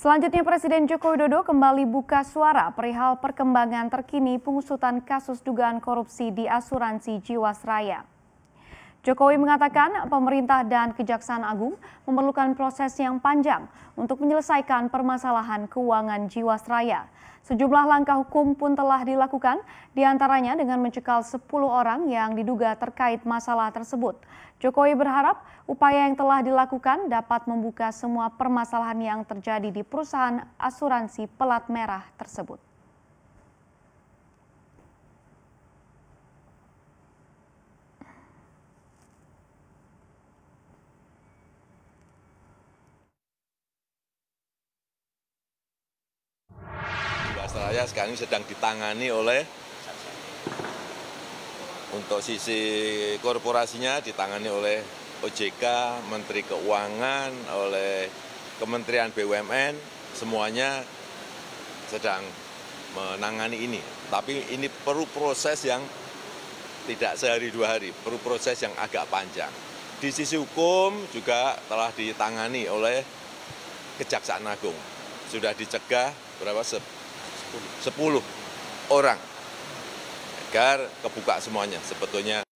Selanjutnya Presiden Joko Widodo kembali buka suara perihal perkembangan terkini pengusutan kasus dugaan korupsi di asuransi Jiwasraya. Jokowi mengatakan pemerintah dan Kejaksaan Agung memerlukan proses yang panjang untuk menyelesaikan permasalahan keuangan Jiwasraya. Sejumlah langkah hukum pun telah dilakukan, diantaranya dengan mencekal 10 orang yang diduga terkait masalah tersebut. Jokowi berharap upaya yang telah dilakukan dapat membuka semua permasalahan yang terjadi di perusahaan asuransi pelat merah tersebut. masalahnya sekarang sedang ditangani oleh untuk sisi korporasinya ditangani oleh OJK, Menteri Keuangan, oleh Kementerian BUMN, semuanya sedang menangani ini. Tapi ini perlu proses yang tidak sehari dua hari, perlu proses yang agak panjang. Di sisi hukum juga telah ditangani oleh Kejaksaan Agung. Sudah dicegah berapa 10 orang agar kebuka semuanya sebetulnya